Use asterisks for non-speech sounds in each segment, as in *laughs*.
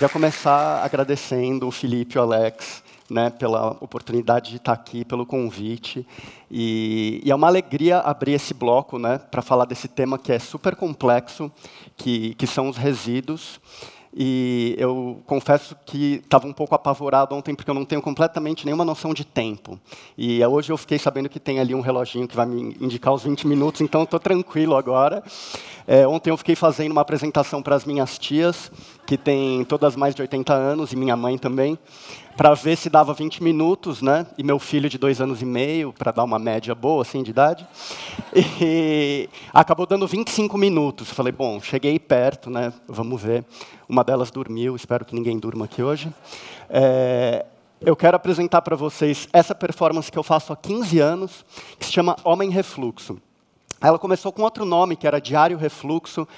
Queria começar agradecendo o Felipe e o Alex né, pela oportunidade de estar aqui, pelo convite. E, e é uma alegria abrir esse bloco né, para falar desse tema que é super complexo, que, que são os resíduos. E eu confesso que estava um pouco apavorado ontem, porque eu não tenho completamente nenhuma noção de tempo. E hoje eu fiquei sabendo que tem ali um reloginho que vai me indicar os 20 minutos, então estou tranquilo agora. É, ontem eu fiquei fazendo uma apresentação para as minhas tias, que têm todas mais de 80 anos, e minha mãe também para ver se dava 20 minutos, né? E meu filho de dois anos e meio, para dar uma média boa, assim, de idade. E acabou dando 25 minutos. Falei, bom, cheguei perto, né? Vamos ver. Uma delas dormiu, espero que ninguém durma aqui hoje. É... Eu quero apresentar para vocês essa performance que eu faço há 15 anos, que se chama Homem Refluxo. Ela começou com outro nome, que era Diário Refluxo,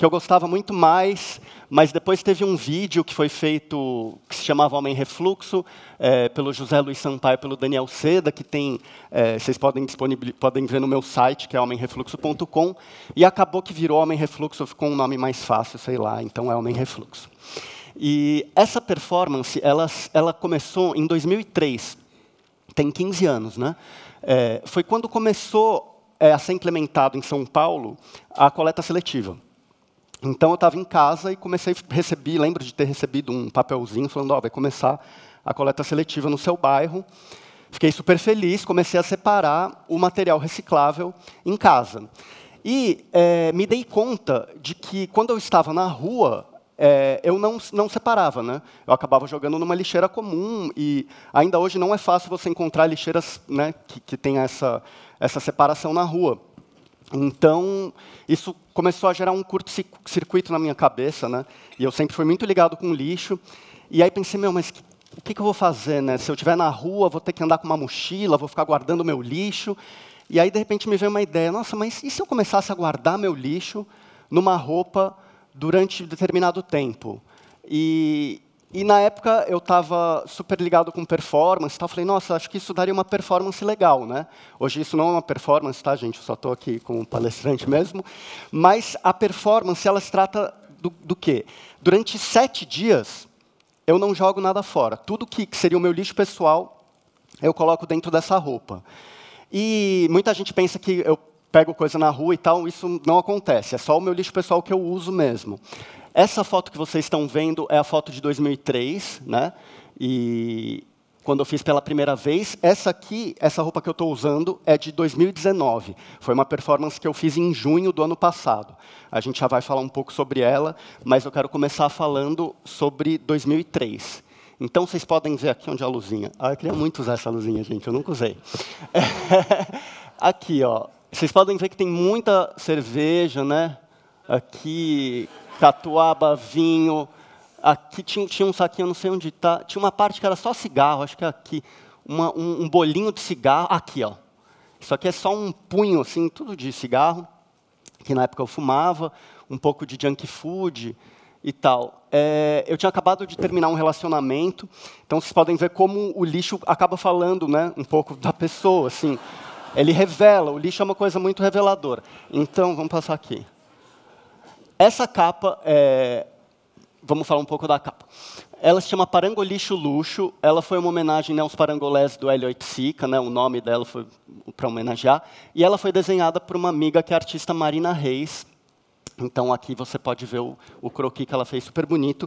que eu gostava muito mais, mas depois teve um vídeo que foi feito, que se chamava Homem Refluxo, é, pelo José Luiz Sampaio pelo Daniel Seda, que tem, é, vocês podem, podem ver no meu site, que é homemrefluxo.com, e acabou que virou Homem Refluxo, ficou um nome mais fácil, sei lá, então é Homem Refluxo. E essa performance, ela, ela começou em 2003, tem 15 anos, né? É, foi quando começou é, a ser implementado em São Paulo a coleta seletiva. Então eu estava em casa e comecei a receber, lembro de ter recebido um papelzinho falando, ó, oh, vai começar a coleta seletiva no seu bairro. Fiquei super feliz, comecei a separar o material reciclável em casa. E é, me dei conta de que quando eu estava na rua, é, eu não, não separava, né? Eu acabava jogando numa lixeira comum e ainda hoje não é fácil você encontrar lixeiras né, que, que essa, essa separação na rua. Então, isso começou a gerar um curto-circuito na minha cabeça, né? E eu sempre fui muito ligado com lixo. E aí pensei, meu, mas o que, que eu vou fazer, né? Se eu estiver na rua, vou ter que andar com uma mochila, vou ficar guardando meu lixo. E aí, de repente, me veio uma ideia: nossa, mas e se eu começasse a guardar meu lixo numa roupa durante determinado tempo? E, e na época eu estava super ligado com performance, tá? falei, nossa, acho que isso daria uma performance legal, né? Hoje isso não é uma performance, tá, gente? Eu só estou aqui como palestrante mesmo. Mas a performance, ela se trata do, do quê? Durante sete dias, eu não jogo nada fora. Tudo que, que seria o meu lixo pessoal, eu coloco dentro dessa roupa. E muita gente pensa que eu pego coisa na rua e tal, isso não acontece. É só o meu lixo pessoal que eu uso mesmo. Essa foto que vocês estão vendo é a foto de 2003, né? E quando eu fiz pela primeira vez, essa aqui, essa roupa que eu estou usando é de 2019. Foi uma performance que eu fiz em junho do ano passado. A gente já vai falar um pouco sobre ela, mas eu quero começar falando sobre 2003. Então, vocês podem ver aqui onde é a luzinha. Ah, eu queria muito usar essa luzinha, gente, eu nunca usei. É, *laughs* aqui, ó. Vocês podem ver que tem muita cerveja, né? aqui catuaba, vinho. Aqui tinha, tinha um saquinho, não sei onde está. Tinha uma parte que era só cigarro, acho que é aqui. Uma, um, um bolinho de cigarro, aqui, ó. Isso aqui é só um punho, assim, tudo de cigarro, que na época eu fumava, um pouco de junk food e tal. É, eu tinha acabado de terminar um relacionamento, então vocês podem ver como o lixo acaba falando, né, um pouco da pessoa, assim. Ele revela, o lixo é uma coisa muito reveladora. Então, vamos passar aqui. Essa capa, é... vamos falar um pouco da capa. Ela se chama Parangolixo Luxo. Ela foi uma homenagem né, aos parangolés do L8 né, o nome dela foi para homenagear. E ela foi desenhada por uma amiga que é a artista Marina Reis. Então aqui você pode ver o, o croquis que ela fez, super bonito.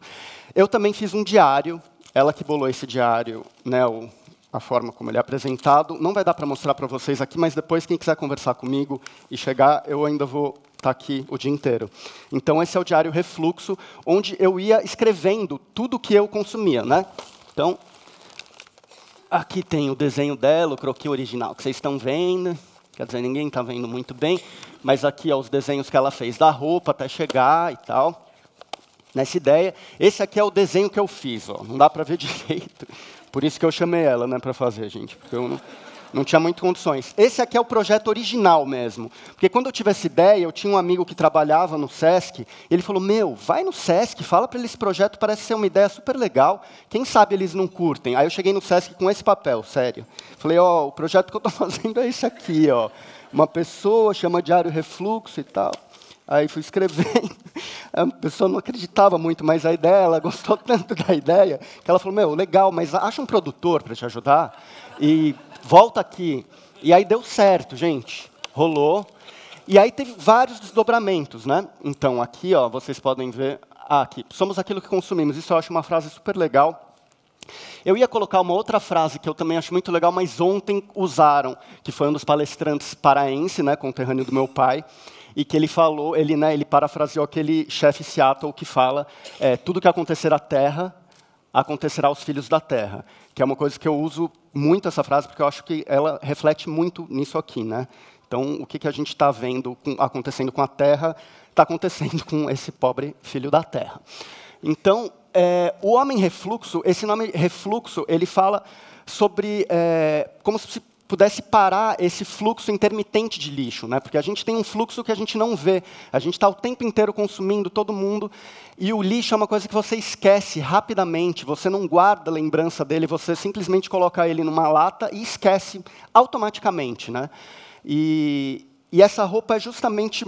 Eu também fiz um diário. Ela que bolou esse diário, né, o, a forma como ele é apresentado. Não vai dar para mostrar para vocês aqui, mas depois, quem quiser conversar comigo e chegar, eu ainda vou está aqui o dia inteiro. Então, esse é o diário Refluxo, onde eu ia escrevendo tudo que eu consumia. Né? Então, aqui tem o desenho dela, o croquis original que vocês estão vendo. Quer dizer, ninguém está vendo muito bem, mas aqui ó, os desenhos que ela fez da roupa até chegar e tal. Nessa ideia, esse aqui é o desenho que eu fiz, ó. não dá para ver *laughs* direito. Por isso que eu chamei ela né, para fazer, gente, porque eu não... Não tinha muito condições. Esse aqui é o projeto original mesmo. Porque quando eu tive essa ideia, eu tinha um amigo que trabalhava no SESC, ele falou: Meu, vai no SESC, fala para eles esse projeto, parece ser uma ideia super legal. Quem sabe eles não curtem? Aí eu cheguei no SESC com esse papel, sério. Falei: Ó, oh, o projeto que eu estou *laughs* fazendo é esse aqui, ó. Uma pessoa chama Diário Refluxo e tal. Aí fui escrevendo. *laughs* A pessoa não acreditava muito, mas a ideia, ela gostou *laughs* tanto da ideia, que ela falou: Meu, legal, mas acha um produtor para te ajudar. E volta aqui. E aí deu certo, gente. Rolou. E aí teve vários desdobramentos, né? Então, aqui, ó, vocês podem ver. Ah, aqui. Somos aquilo que consumimos. Isso eu acho uma frase super legal. Eu ia colocar uma outra frase que eu também acho muito legal, mas ontem usaram, que foi um dos palestrantes paraense, né, conterrâneo do meu pai, e que ele falou, ele, né, ele parafraseou aquele chefe Seattle que fala: é, tudo que acontecer à Terra acontecerá aos filhos da terra, que é uma coisa que eu uso muito essa frase, porque eu acho que ela reflete muito nisso aqui. Né? Então, o que, que a gente está vendo com, acontecendo com a terra, está acontecendo *laughs* com esse pobre filho da terra. Então, é, o homem refluxo, esse nome refluxo, ele fala sobre é, como se pudesse parar esse fluxo intermitente de lixo, né? porque a gente tem um fluxo que a gente não vê, a gente está o tempo inteiro consumindo todo mundo, e o lixo é uma coisa que você esquece rapidamente, você não guarda a lembrança dele, você simplesmente coloca ele numa lata e esquece automaticamente. Né? E, e essa roupa é justamente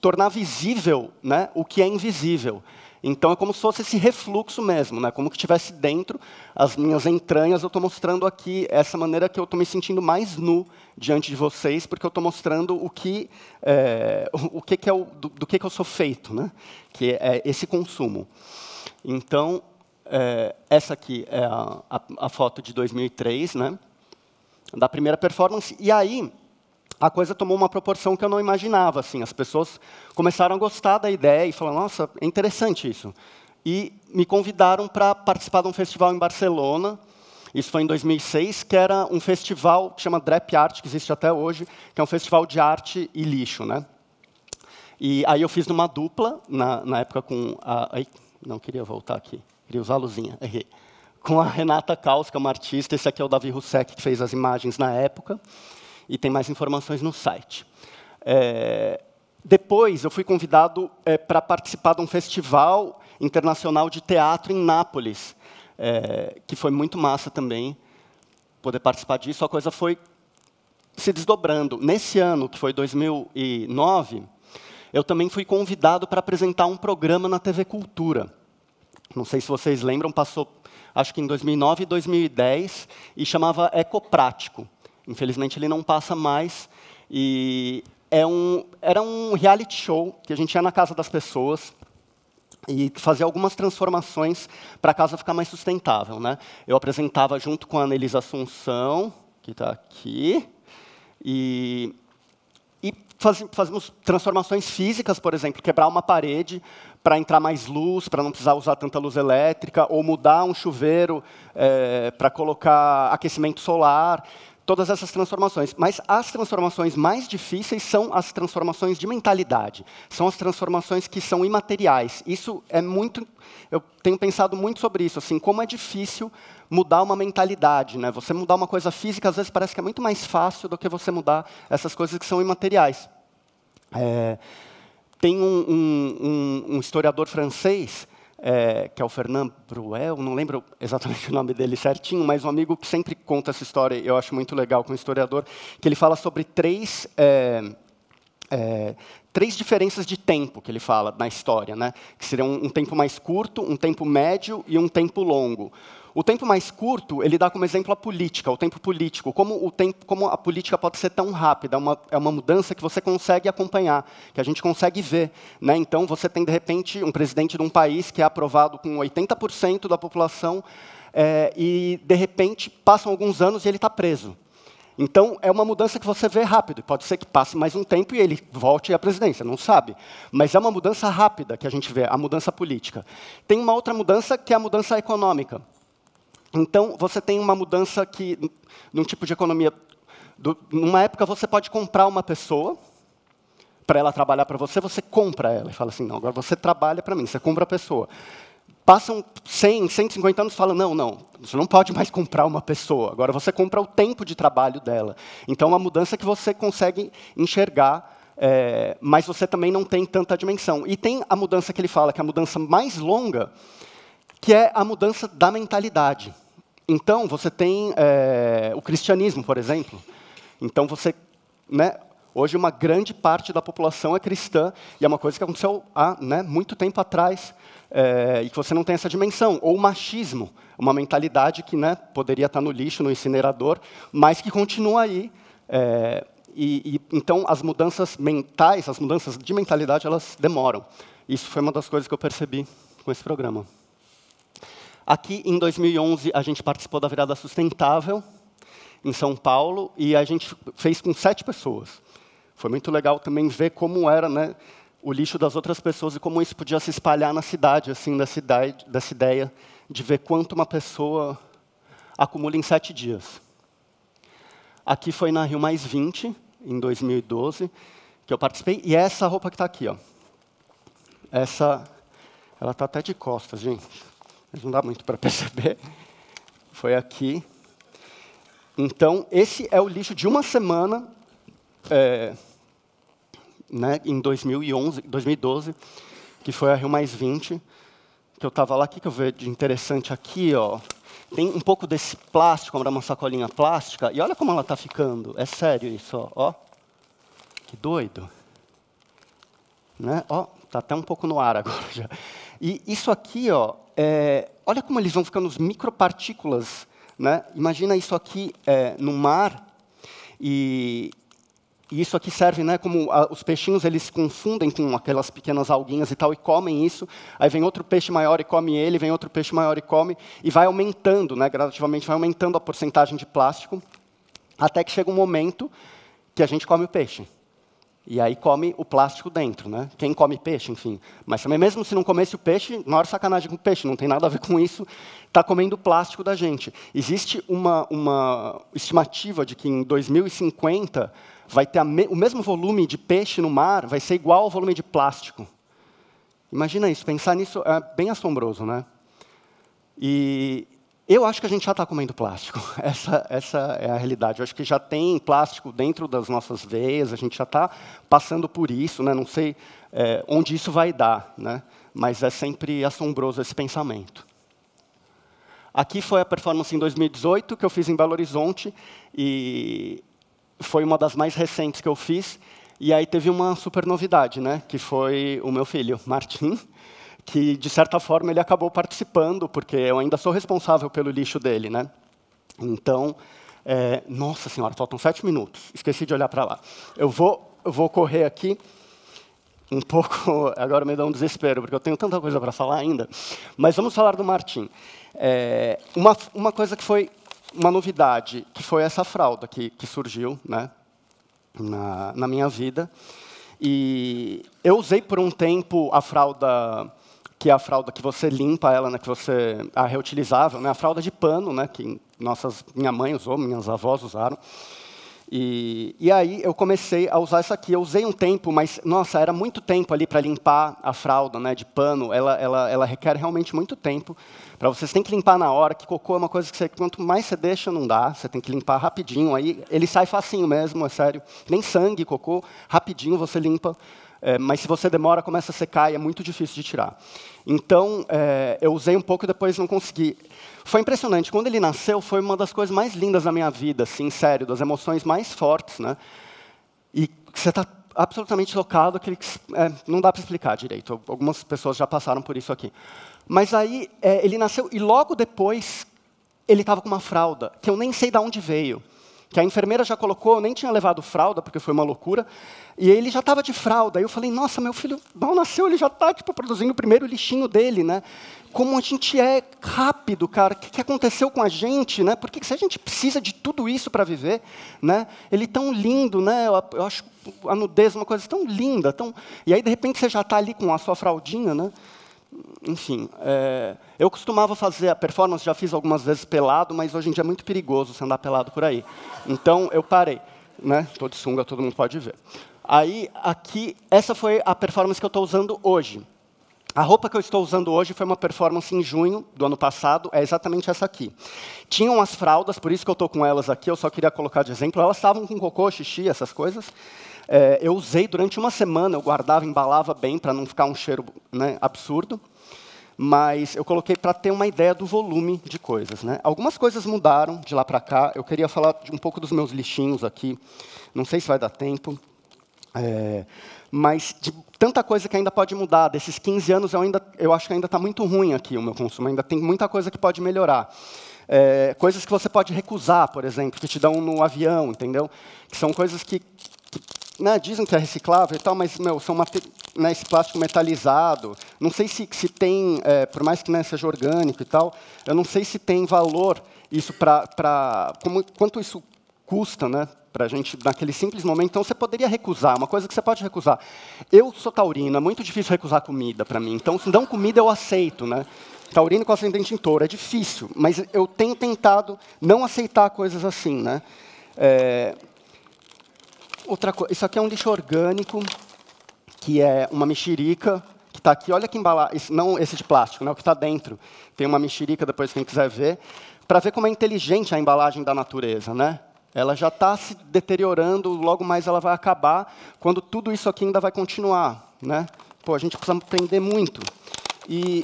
tornar visível né, o que é invisível. Então é como se fosse esse refluxo mesmo, né? como que tivesse dentro as minhas entranhas. Eu estou mostrando aqui essa maneira que eu estou me sentindo mais nu diante de vocês, porque eu estou mostrando o que é, o que, que é o, do, do, que, que eu sou feito, né? que é esse consumo. Então é, essa aqui é a, a, a foto de 2003, né? da primeira performance. E aí a coisa tomou uma proporção que eu não imaginava. Assim, as pessoas começaram a gostar da ideia e falaram: nossa, é interessante isso. E me convidaram para participar de um festival em Barcelona. Isso foi em 2006, que era um festival que chama Drap Art, que existe até hoje, que é um festival de arte e lixo, né? E aí eu fiz numa dupla na, na época com a, ai, não queria voltar aqui, queria usar a luzinha, errei. Com a Renata Kaus, que é uma artista, esse aqui é o Davi Rousseff que fez as imagens na época e tem mais informações no site. É, depois, eu fui convidado é, para participar de um festival internacional de teatro em Nápoles, é, que foi muito massa também poder participar disso. A coisa foi se desdobrando. Nesse ano, que foi 2009, eu também fui convidado para apresentar um programa na TV Cultura. Não sei se vocês lembram, passou acho que em 2009 e 2010, e chamava Ecoprático. Prático Infelizmente, ele não passa mais. E é um, era um reality show que a gente ia na casa das pessoas e fazia algumas transformações para a casa ficar mais sustentável. Né? Eu apresentava junto com a Anelisa Assunção, que está aqui, e e transformações físicas, por exemplo, quebrar uma parede para entrar mais luz, para não precisar usar tanta luz elétrica, ou mudar um chuveiro é, eh, para colocar aquecimento solar todas essas transformações. Mas as transformações mais difíceis são as transformações de mentalidade, são as transformações que são imateriais. Isso é muito. Eu tenho pensado muito sobre isso, assim, como é difícil mudar uma mentalidade, né? Você mudar uma coisa física às vezes parece que é muito mais fácil do que você mudar essas coisas que são imateriais. É, tem um, um, um, um historiador francês é, que é o Fernand Bruel, não lembro exatamente *laughs* o nome dele certinho, mas um amigo que sempre conta essa história, eu acho muito legal, com um historiador, que ele fala sobre três é, é, três diferenças de tempo que ele fala na história, né? que seriam um tempo mais curto, um tempo médio e um tempo longo. O tempo mais curto, ele dá como exemplo a política, o tempo político. Como, o tempo, como a política pode ser tão rápida, é uma, é uma mudança que você consegue acompanhar, que a gente consegue ver. Né? Então, você tem, de repente, um presidente de um país que é aprovado com 80% da população é, e, de repente, passam alguns anos e ele está preso. Então, é uma mudança que você vê rápido. Pode ser que passe mais um tempo e ele volte à presidência, não sabe. Mas é uma mudança rápida que a gente vê, a mudança política. Tem uma outra mudança que é a mudança econômica. Então, você tem uma mudança que, num tipo de economia. Do, numa época, você pode comprar uma pessoa para ela trabalhar para você, você compra ela e fala assim: não, agora você trabalha para mim, você compra a pessoa. Passam 100, 150 anos falam, não, não, você não pode mais comprar uma pessoa, agora você compra o tempo de trabalho dela. Então, é uma mudança que você consegue enxergar, é, mas você também não tem tanta dimensão. E tem a mudança que ele fala, que é a mudança mais longa, que é a mudança da mentalidade. Então, você tem é, o cristianismo, por exemplo. Então, você... Né, hoje, uma grande parte da população é cristã, e é uma coisa que aconteceu há né, muito tempo atrás, é, e que você não tem essa dimensão. Ou machismo, uma mentalidade que né, poderia estar no lixo, no incinerador, mas que continua aí. É, e, e, então, as mudanças mentais, as mudanças de mentalidade, elas demoram. Isso foi uma das coisas que eu percebi com esse programa. Aqui, em 2011, a gente participou da Virada Sustentável, em São Paulo, e a gente fez com sete pessoas. Foi muito legal também ver como era, né? o lixo das outras pessoas e como isso podia se espalhar na cidade, assim, dessa, idade, dessa ideia de ver quanto uma pessoa acumula em sete dias. Aqui foi na Rio Mais 20, em 2012, que eu participei, e é essa roupa que está aqui. Ó. Essa, ela está até de costas, gente, mas não dá muito para *laughs* perceber. Foi aqui. Então, esse é o lixo de uma semana. É, né, em 2011, 2012, que foi a Rio Mais 20, que eu estava lá, o que, que eu vejo de interessante aqui, ó? Tem um pouco desse plástico, uma sacolinha plástica, e olha como ela está ficando, é sério isso, ó. ó. Que doido. Né? Ó, tá até um pouco no ar agora *laughs* já. E isso aqui, ó, é, olha como eles vão ficando os micropartículas, né? Imagina isso aqui é, no mar, e, e isso aqui serve, né, como a, ah, os peixinhos eles se confundem com aquelas pequenas alguinhas e tal e comem isso. Aí vem outro peixe maior e come ele, vem outro peixe maior e come e vai aumentando, né, gradativamente vai aumentando a porcentagem de plástico até que chega um momento que a gente come o peixe. E aí come o plástico dentro, né? Quem come peixe, enfim. Mas também mesmo se não comesse o peixe, maior sacanagem com o peixe, não tem nada a ver com isso, está comendo o plástico da gente. Existe uma, uma estimativa de que em 2050 vai ter me o mesmo volume de peixe no mar, vai ser igual ao volume de plástico. Imagina isso, pensar nisso é bem assombroso, né? E eu acho que a gente já está comendo plástico. *laughs* Essa, essa é a realidade. Eu acho que já tem plástico dentro das nossas veias, a gente já está passando por isso, né? Não sei é, onde isso vai dar, né? Mas é sempre assombroso esse pensamento. Aqui foi a performance em 2018 que eu fiz em Belo Horizonte e foi uma das mais recentes que eu fiz. E aí teve uma super novidade, né? Que foi o meu filho, Martim, que de certa forma ele acabou participando, porque eu ainda sou responsável pelo lixo dele, né? Então, é, nossa senhora, faltam sete minutos. Esqueci de olhar para lá. Eu vou, eu vou correr aqui um pouco. *laughs* Agora me dá um desespero, porque eu tenho tanta coisa para falar ainda. Mas vamos falar do Martim. É, uma, uma coisa que foi uma novidade, que foi essa fralda que, que surgiu né, na, na minha vida. E eu usei por um tempo a fralda que é a fralda que você limpa ela, né, que você a reutilizável, né, a fralda de pano, né, que nossas minha mãe usou, minhas avós usaram. E, e aí eu comecei a usar essa aqui. Eu usei um tempo, mas, nossa, era muito tempo ali para limpar a fralda né, de pano. Ela, ela, ela requer realmente muito tempo. Para vocês tem que limpar na hora, que cocô é uma coisa que você, quanto mais você deixa, não dá. Você tem que limpar rapidinho. Aí ele sai facinho mesmo, é sério. Nem sangue, cocô, rapidinho você limpa. É, mas se você demora, começa a secar e é muito difícil de tirar. Então, é, eu usei um pouco e depois não consegui. Foi impressionante. Quando ele nasceu, foi uma das coisas mais lindas da minha vida, assim, sério, das emoções mais fortes, né? E você está absolutamente tocado, aquele que, é, não dá para explicar direito. Algumas pessoas já passaram por isso aqui. Mas aí é, ele nasceu e logo depois ele estava com uma fralda que eu nem sei de onde veio que a enfermeira já colocou, eu nem tinha levado fralda, porque foi uma loucura, e ele já estava de fralda. Aí eu falei, nossa, meu filho mal nasceu, ele já está tipo, produzindo o primeiro lixinho dele, né? Como a gente é rápido, cara, o que, que, aconteceu com a gente, né? Porque se a gente precisa de tudo isso para viver, né? Ele tão lindo, né? Eu, eu, acho a nudez é uma coisa tão linda, tão... e aí de repente você já está ali com a sua fraldinha, né? enfim, é, eu costumava fazer a performance, já fiz algumas vezes pelado, mas hoje em dia é muito perigoso você andar pelado por aí. Então eu parei, né? de sunga, todo mundo pode ver. Aí aqui, essa foi a performance que eu estou usando hoje. A roupa que eu estou usando hoje foi uma performance em junho do ano passado, é exatamente essa aqui. Tinham as fraldas, por isso que eu estou com elas aqui, eu só queria colocar de exemplo. Elas estavam com cocô, xixi, essas coisas. É, eu usei durante uma semana, eu guardava, embalava bem para não ficar um cheiro né, absurdo mas eu coloquei para ter uma ideia do volume de coisas. Né? Algumas coisas mudaram de lá para cá. Eu queria falar um pouco dos meus lixinhos aqui. Não sei se vai dar tempo. É, mas de tanta coisa que ainda pode mudar, desses 15 anos, eu, ainda, eu acho que ainda está muito ruim aqui o meu consumo, ainda tem muita coisa que pode melhorar. É, coisas que você pode recusar, por exemplo, que te dão no avião, entendeu? Que são coisas que né, dizem que é reciclável e tal, mas meu, são né, esse plástico metalizado. Não sei se, se tem, é, por mais que né, seja orgânico e tal, eu não sei se tem valor isso para. Quanto isso custa né, para a gente naquele simples momento. Então, você poderia recusar, uma coisa que você pode recusar. Eu sou taurino, é muito difícil recusar comida para mim. Então, se dão comida, eu aceito. Né? Taurino com ascendente em touro, é difícil. Mas eu tenho tentado não aceitar coisas assim. Né? É, outra coisa, isso aqui é um lixo orgânico, que é uma mexerica, que está aqui, olha que embalagem, não esse de plástico, né, o que está dentro. Tem uma mexerica, depois quem quiser ver, para ver como é inteligente a embalagem da natureza. Né? Ela já está se deteriorando, logo mais ela vai acabar, quando tudo isso aqui ainda vai continuar. Né? Pô, a gente precisa aprender muito. E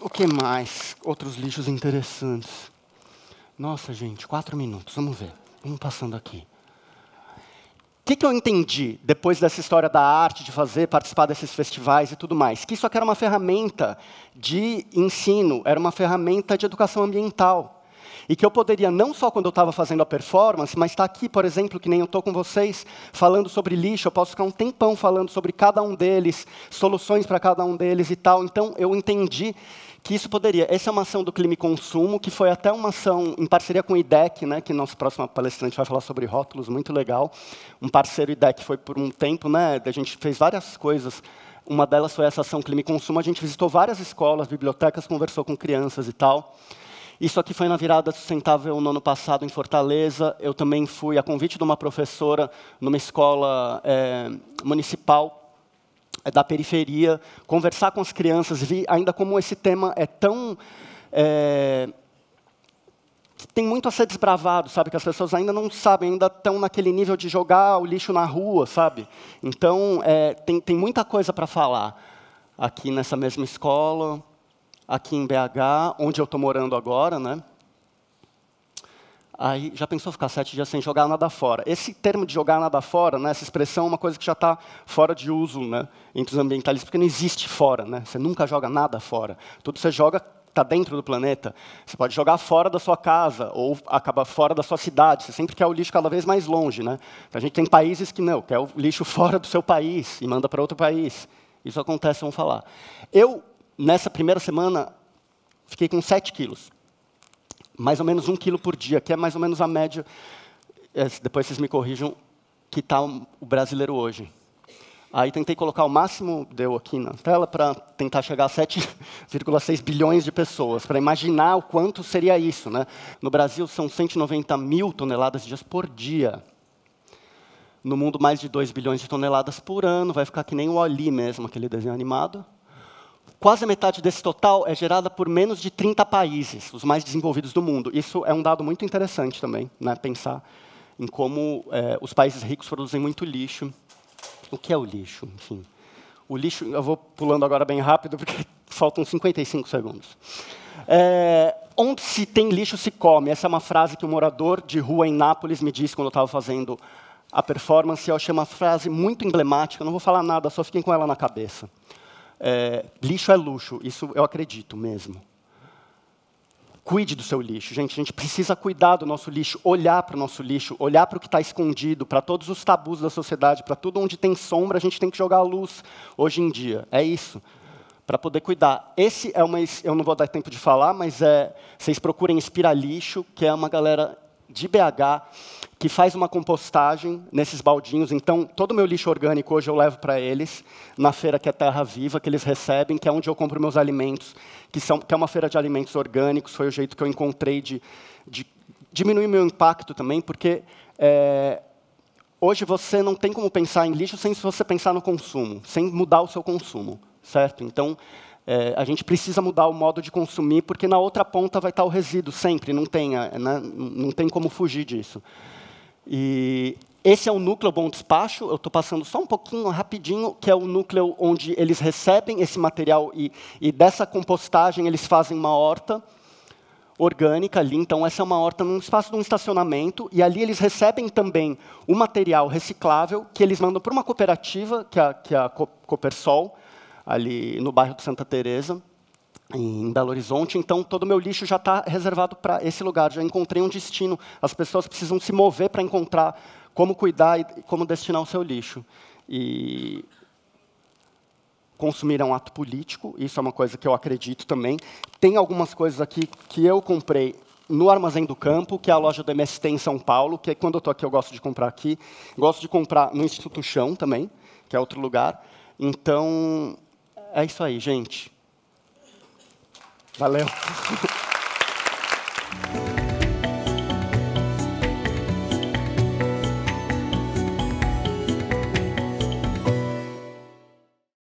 o que mais? Outros lixos interessantes. Nossa, gente, quatro minutos, vamos ver. Vamos passando aqui que, que eu entendi depois dessa história da arte, de fazer, participar desses festivais e tudo mais? Que isso aqui era uma ferramenta de ensino, era uma ferramenta de educação ambiental. E que eu poderia, não só quando eu estava fazendo a performance, mas estar tá aqui, por exemplo, que nem eu estou com vocês, falando sobre lixo, eu posso ficar um tempão falando sobre cada um deles, soluções para cada um deles e tal. Então, eu entendi que isso poderia. Essa é uma ação do Clima e Consumo, que foi até uma ação em parceria com o IDEC, né, que nosso próximo palestrante vai falar sobre rótulos, muito legal. Um parceiro IDEC foi por um tempo, né, a gente fez várias coisas. Uma delas foi essa ação Clima e Consumo. A gente visitou várias escolas, bibliotecas, conversou com crianças e tal. Isso aqui foi na virada sustentável no ano passado em Fortaleza. Eu também fui a convite de uma professora numa escola é, municipal é da periferia, conversar com as crianças, vi ainda como esse tema é tão é, tem muito a ser desbravado, sabe? Que as pessoas ainda não sabem, ainda estão naquele nível de jogar o lixo na rua, sabe? Então, é, tem, tem muita coisa para falar aqui nessa mesma escola, aqui em BH, onde eu estou morando agora, né? Aí já pensou ficar sete dias sem jogar nada fora? Esse termo de jogar nada fora, né, essa expressão é uma coisa que já está fora de uso né, entre os ambientalistas, porque não existe fora. Né? Você nunca joga nada fora. Tudo você joga está dentro do planeta. Você pode jogar fora da sua casa ou acabar fora da sua cidade. Você sempre quer o lixo cada vez mais longe. Né? Então, a gente tem países que não, quer o lixo *laughs* fora do seu país e manda para outro país. Isso acontece, vamos falar. Eu, nessa primeira semana, fiquei com 7 quilos mais ou menos um quilo por dia, que é mais ou menos a média, é, depois vocês me corrijam, que está o brasileiro hoje. Aí tentei colocar o máximo, deu aqui na tela, para tentar chegar a 7,6 bilhões de pessoas, para imaginar o quanto seria isso. Né? No Brasil, são 190 mil toneladas dias por dia. No mundo, mais de 2 bilhões de toneladas por ano. Vai ficar que nem o Ali mesmo, aquele desenho animado. Quase a metade desse total é gerada por menos de 30 países, os mais desenvolvidos do mundo. Isso é um dado muito interessante também, né? pensar em como é, os países ricos produzem muito lixo. O que é o lixo? Enfim, o lixo, eu vou pulando agora bem rápido, porque *laughs* faltam 55 segundos. É, onde se tem lixo, se come. Essa é uma frase que um morador de rua em Nápoles me disse quando eu estava fazendo a performance. Eu achei uma frase muito emblemática, eu não vou falar nada, só fiquem com ela na cabeça. É, lixo é luxo, isso eu acredito mesmo. Cuide do seu lixo, gente. A gente precisa cuidar do nosso lixo, olhar para o nosso lixo, olhar para o que está escondido, para todos os tabus da sociedade, para tudo onde tem sombra, a gente tem que jogar a luz hoje em dia. É isso para poder cuidar. Esse é uma, eu não vou dar tempo de falar, mas é, vocês procurem Lixo, que é uma galera de BH que faz uma compostagem nesses baldinhos. Então, todo o meu lixo orgânico hoje eu levo para eles, na feira que é Terra Viva, que eles recebem, que é onde eu compro meus alimentos, que, são, que é uma feira de alimentos orgânicos. Foi o jeito que eu encontrei de, de diminuir meu impacto também, porque é, hoje você não tem como pensar em lixo sem você pensar no consumo, sem mudar o seu consumo, certo? Então, é, a gente precisa mudar o modo de consumir, porque na outra ponta vai estar o resíduo sempre, não tem, né, não tem como fugir disso. E esse é o núcleo Bom Despacho, eu estou passando só um pouquinho rapidinho, que é o núcleo onde eles recebem esse material e, e dessa compostagem eles fazem uma horta orgânica ali. Então, essa é uma horta num espaço de um estacionamento, e ali eles recebem também o material reciclável que eles mandam para uma cooperativa, que é a, que é a Copersol, ali no bairro de Santa Teresa em Belo Horizonte, então todo o meu lixo já está reservado para esse lugar, já encontrei um destino. As pessoas precisam se mover para encontrar como cuidar e como destinar o seu lixo. E consumir é um ato político, isso é uma coisa que eu acredito também. Tem algumas coisas aqui que eu comprei no Armazém do Campo, que é a loja do MST em São Paulo, que é quando eu estou aqui eu gosto de comprar aqui. Gosto de comprar no Instituto Chão também, que é outro lugar. Então, é isso aí, gente. Valeu.